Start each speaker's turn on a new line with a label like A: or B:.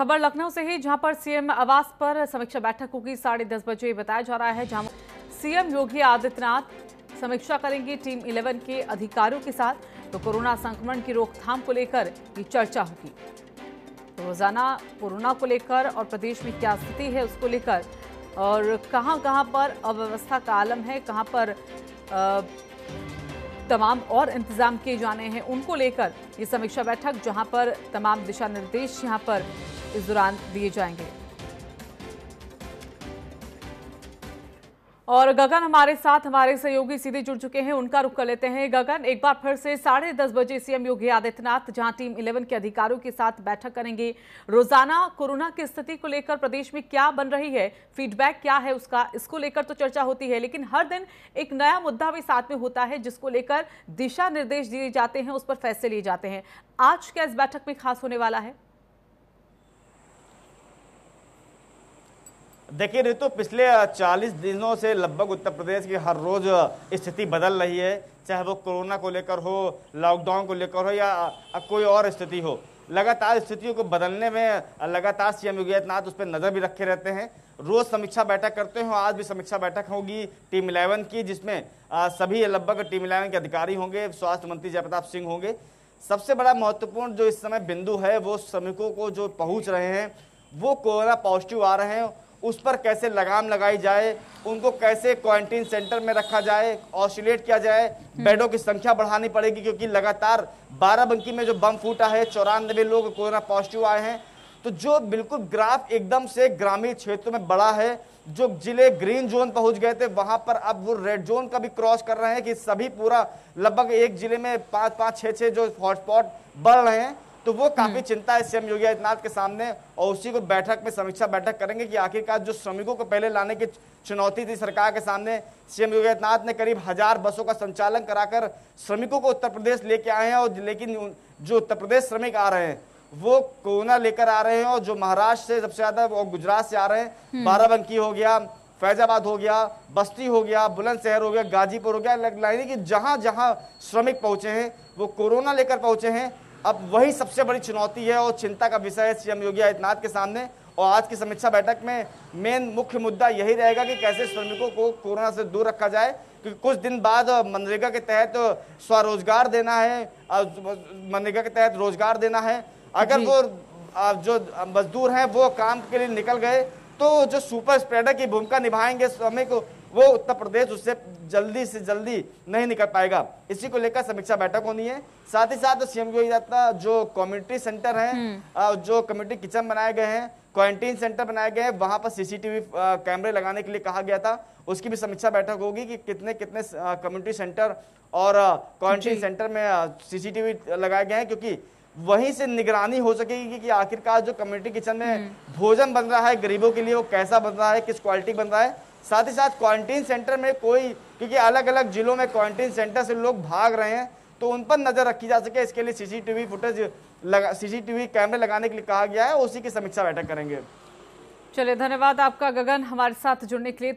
A: खबर लखनऊ से ही जहां पर सीएम आवास पर समीक्षा बैठक होगी साढ़े दस बजे बताया जा रहा है जहां सीएम योगी आदित्यनाथ समीक्षा करेंगे टीम 11 के अधिकारियों के साथ तो कोरोना संक्रमण की रोकथाम को लेकर ये चर्चा होगी तो रोजाना कोरोना को लेकर और प्रदेश में क्या स्थिति है उसको लेकर और कहां कहां पर अव्यवस्था का आलम है कहां पर आ, तमाम और इंतजाम किए जाने हैं उनको लेकर ये समीक्षा बैठक जहां पर तमाम दिशा निर्देश यहां पर इस दौरान दिए जाएंगे और गगन हमारे साथ हमारे सहयोगी सीधे जुड़ चुके हैं उनका रुख कर लेते हैं गगन एक बार फिर से साढ़े दस बजे सीएम योगी आदित्यनाथ जहां टीम 11 के अधिकारियों के साथ बैठक करेंगे रोजाना कोरोना की स्थिति को लेकर प्रदेश में क्या बन रही है फीडबैक क्या है उसका इसको लेकर तो चर्चा होती है लेकिन हर दिन एक नया मुद्दा भी साथ में होता है जिसको लेकर दिशा निर्देश दिए जाते हैं उस पर फैसले लिए जाते हैं आज क्या इस बैठक में खास होने वाला है
B: देखिए ऋतु पिछले 40 दिनों से लगभग उत्तर प्रदेश की हर रोज स्थिति बदल रही है चाहे वो कोरोना को लेकर हो लॉकडाउन को लेकर हो या कोई और स्थिति हो लगातार स्थितियों को बदलने में लगातार सीएम योगी आदित्यनाथ उस पर नज़र भी रखे रहते हैं रोज समीक्षा बैठक करते हैं आज भी समीक्षा बैठक होगी टीम इलेवन की जिसमें सभी लगभग टीम इलेवन के अधिकारी होंगे स्वास्थ्य मंत्री जयप्रताप सिंह होंगे सबसे बड़ा महत्वपूर्ण जो इस समय बिंदु है वो श्रमिकों को जो पहुंच रहे हैं वो कोरोना पॉजिटिव आ रहे हैं उस पर कैसे लगाम लगाई जाए उनको कैसे क्वारंटीन सेंटर में रखा जाए ऑसोलेट किया जाए हम्म। बेडों की संख्या बढ़ानी पड़ेगी क्योंकि लगातार बाराबंकी में जो बम फूटा है चौरानबे लोग कोरोना पॉजिटिव आए हैं तो जो बिल्कुल ग्राफ एकदम से ग्रामीण क्षेत्रों में बड़ा है जो जिले ग्रीन जोन पहुंच गए थे वहां पर अब वो रेड जोन का भी क्रॉस कर रहे हैं कि सभी पूरा लगभग एक जिले में पाँच पाँच छः छः जो हॉटस्पॉट बढ़ रहे हैं तो वो काफी हम्म। चिंता है सीएम योगी आदित्यनाथ के सामने और उसी को बैठक में समीक्षा बैठक करेंगे कि आखिरकार जो श्रमिकों को पहले लाने की चुनौती थी सरकार के सामने सीएम योगी आदित्यनाथ ने करीब हजार बसों का संचालन कराकर श्रमिकों को उत्तर प्रदेश लेके आए हैं और लेकिन जो उत्तर प्रदेश श्रमिक आ रहे हैं वो कोरोना लेकर आ रहे हैं और जो महाराष्ट्र से सबसे ज्यादा और गुजरात से आ रहे हैं हम्म। बाराबंकी हो गया फैजाबाद हो गया बस्ती हो गया बुलंदशहर हो गया गाजीपुर हो गया लाइन की जहां जहां श्रमिक पहुंचे हैं वो कोरोना लेकर पहुंचे हैं अब वही सबसे बड़ी चुनौती है और चिंता का विषय है सीएम योगी आदित्यनाथ के सामने और आज की समीक्षा बैठक में मेन मुख्य मुद्दा यही रहेगा कि कैसे श्रमिकों को कोरोना से दूर रखा जाए क्योंकि कुछ दिन बाद मनरेगा के तहत स्वरोजगार देना है मनरेगा के तहत रोजगार देना है अगर वो जो मजदूर हैं वो काम के लिए निकल गए तो जो सुपर स्प्रेडर की भूमिका निभाएंगे समय को वो उत्तर प्रदेश उससे जल्दी से जल्दी नहीं निकल पाएगा इसी को लेकर समीक्षा बैठक होनी है साथ ही साथ सीएम योगी आदित्यनाथ जो कम्युनिटी सेंटर है जो कम्युनिटी किचन बनाए गए हैं क्वारंटीन सेंटर बनाए गए हैं वहां पर सीसीटीवी कैमरे लगाने के लिए कहा गया था उसकी भी समीक्षा बैठक होगी कि कितने कितने कम्युनिटी सेंटर और क्वारंटीन सेंटर में सीसीटीवी लगाए गए हैं क्योंकि वहीं से निगरानी हो सकेगी कि आखिरकार जो कम्युनिटी किचन में हम्म। भोजन बन रहा है गरीबों के लिए वो कैसा बन रहा है किस क्वालिटी बन रहा है साथ ही साथ क्वारंटीन सेंटर में कोई क्योंकि अलग अलग जिलों में क्वारंटीन सेंटर से लोग भाग रहे हैं तो उन पर नजर रखी जा सके इसके लिए सीसीटीवी फुटेज लगा सीसीटीवी कैमरे लगाने के लिए कहा गया है उसी की समीक्षा बैठक करेंगे
A: चलिए धन्यवाद आपका गगन हमारे साथ जुड़ने के लिए